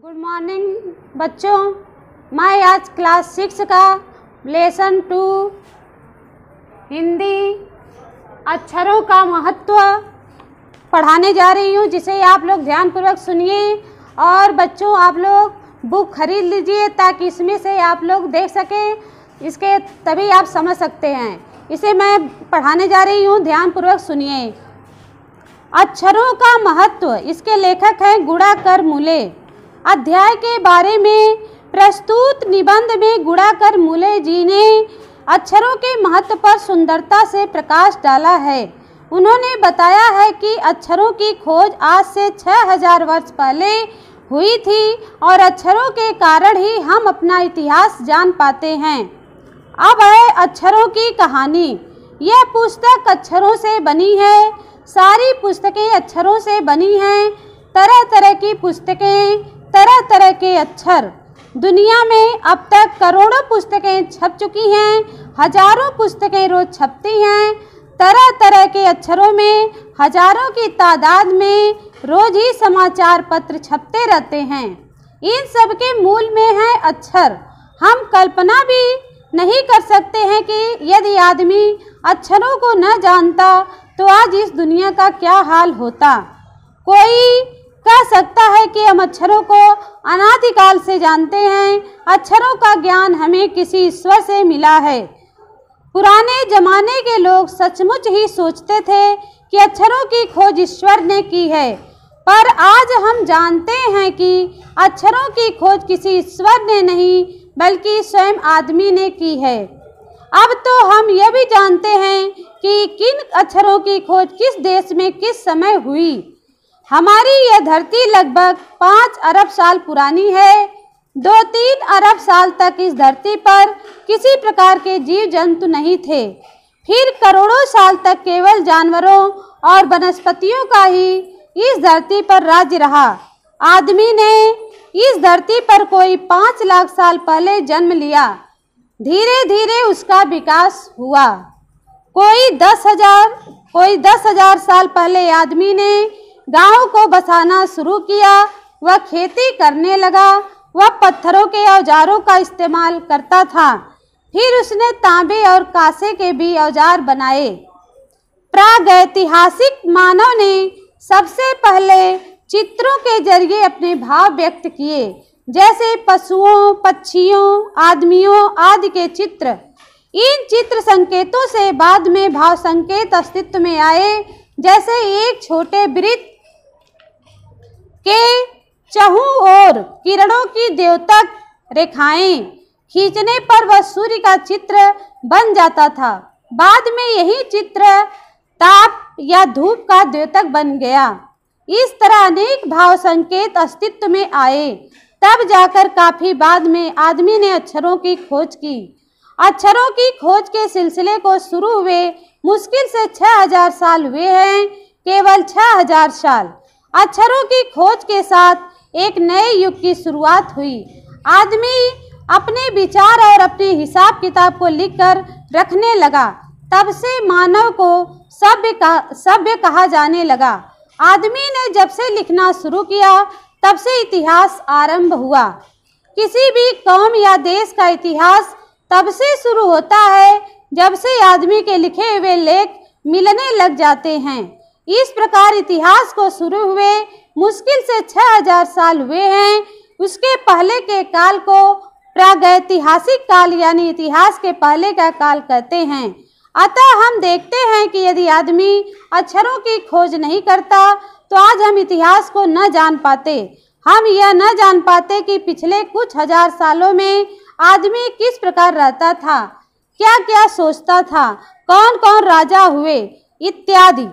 good morning बच्चों मैं आज क्लास सिक्स का लेसन टू हिंदी अक्षरों का महत्व पढ़ाने जा रही हूँ जिसे आप लोग ध्यानपूर्वक सुनिए और बच्चों आप लोग बुक खरीद लीजिए ताकि इसमें से आप लोग देख सकें इसके तभी आप समझ सकते हैं इसे मैं पढ़ाने जा रही हूँ ध्यानपूर्वक सुनिए अक्षरों का महत्व इसके लेखक हैं गुड़ाकर मुले अध्याय के बारे में प्रस्तुत निबंध में गुड़ाकर मूले जी ने अक्षरों के महत्व पर सुंदरता से प्रकाश डाला है उन्होंने बताया है कि अक्षरों की खोज आज से 6000 वर्ष पहले हुई थी और अक्षरों के कारण ही हम अपना इतिहास जान पाते हैं अब है अक्षरों की कहानी यह पुस्तक अक्षरों से बनी है सारी पुस्तकें अक्षरों से बनी हैं तरह तरह की पुस्तकें तरह तरह के अक्षर दुनिया में अब तक करोड़ों पुस्तकें छप चुकी हैं हजारों पुस्तकें रोज छपती हैं तरह तरह के अक्षरों में हजारों की तादाद में रोज ही समाचार पत्र छपते रहते हैं इन सब के मूल में है अक्षर हम कल्पना भी नहीं कर सकते हैं कि यदि आदमी अक्षरों को न जानता तो आज इस दुनिया का क्या हाल होता कोई कह सकता है कि हम अक्षरों को अनादिकाल से जानते हैं अक्षरों का ज्ञान हमें किसी ईश्वर से मिला है पुराने जमाने के लोग सचमुच ही सोचते थे कि अक्षरों की खोज ईश्वर ने की है पर आज हम जानते हैं कि अक्षरों की खोज किसी ईश्वर ने नहीं बल्कि स्वयं आदमी ने की है अब तो हम यह भी जानते हैं कि किन अक्षरों की खोज किस देश में किस समय हुई हमारी यह धरती लगभग पाँच अरब साल पुरानी है दो तीन अरब साल तक इस धरती पर किसी प्रकार के जीव जंतु नहीं थे फिर करोड़ों साल तक केवल जानवरों और वनस्पतियों का ही इस धरती पर राज्य रहा आदमी ने इस धरती पर कोई पाँच लाख साल पहले जन्म लिया धीरे धीरे उसका विकास हुआ कोई दस हजार कोई दस हजार साल पहले आदमी ने गांव को बसाना शुरू किया वह खेती करने लगा वह पत्थरों के औजारों का इस्तेमाल करता था फिर उसने तांबे और कासे के भी औजार बनाए प्रागैतिहासिक मानव ने सबसे पहले चित्रों के जरिए अपने भाव व्यक्त किए जैसे पशुओं पक्षियों आदमियों आदि के चित्र इन चित्र संकेतों से बाद में भाव संकेत अस्तित्व में आए जैसे एक छोटे वृत्त के चहु और किरणों की देवता रेखाएं खींचने पर वह सूर्य का चित्र बन जाता था बाद में यही चित्र ताप या धूप का द्योतक बन गया इस तरह अनेक भाव संकेत अस्तित्व में आए तब जाकर काफी बाद में आदमी ने अक्षरों की खोज की अक्षरों की खोज के सिलसिले को शुरू हुए मुश्किल से 6000 साल हुए हैं केवल 6000 साल अक्षरों की खोज के साथ एक नए युग की शुरुआत हुई आदमी अपने विचार और अपने हिसाब किताब को लिखकर रखने लगा तब से मानव को सभ्य कहा सभ्य कहा जाने लगा आदमी ने जब से लिखना शुरू किया तब से इतिहास आरंभ हुआ किसी भी कौम या देश का इतिहास तब से शुरू होता है जब से आदमी के लिखे हुए लेख मिलने लग जाते हैं इस प्रकार इतिहास को शुरू हुए मुश्किल से 6000 साल हुए हैं उसके पहले के काल को प्रागैतिहासिक काल यानी इतिहास के पहले का काल कहते हैं अतः हम देखते हैं कि यदि आदमी अक्षरों की खोज नहीं करता तो आज हम इतिहास को न जान पाते हम यह न जान पाते कि पिछले कुछ हजार सालों में आदमी किस प्रकार रहता था क्या क्या सोचता था कौन कौन राजा हुए इत्यादि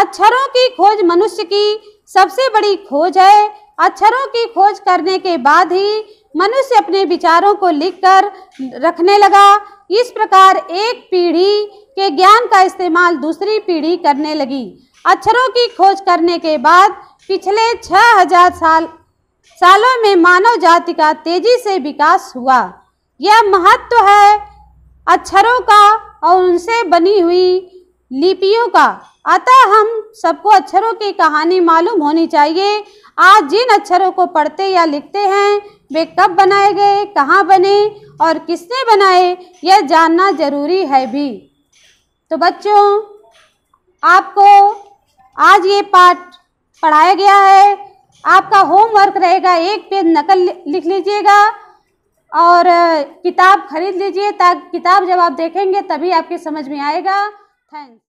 अक्षरों की खोज मनुष्य की सबसे बड़ी खोज है अक्षरों की खोज करने के बाद ही मनुष्य अपने विचारों को लिखकर रखने लगा इस प्रकार एक पीढ़ी के ज्ञान का इस्तेमाल दूसरी पीढ़ी करने लगी अक्षरों की खोज करने के बाद पिछले हजार साल सालों में मानव जाति का तेजी से विकास हुआ यह महत्व है अक्षरों का और उनसे बनी हुई लिपियों का अतः हम सबको अक्षरों की कहानी मालूम होनी चाहिए आज जिन अक्षरों को पढ़ते या लिखते हैं वे कब बनाए गए कहाँ बने और किसने बनाए यह जानना जरूरी है भी तो बच्चों आपको आज ये पाठ पढ़ाया गया है आपका होमवर्क रहेगा एक पेज नकल लिख लीजिएगा और किताब खरीद लीजिए ताकि किताब जब आप देखेंगे तभी आपके समझ में आएगा थैंक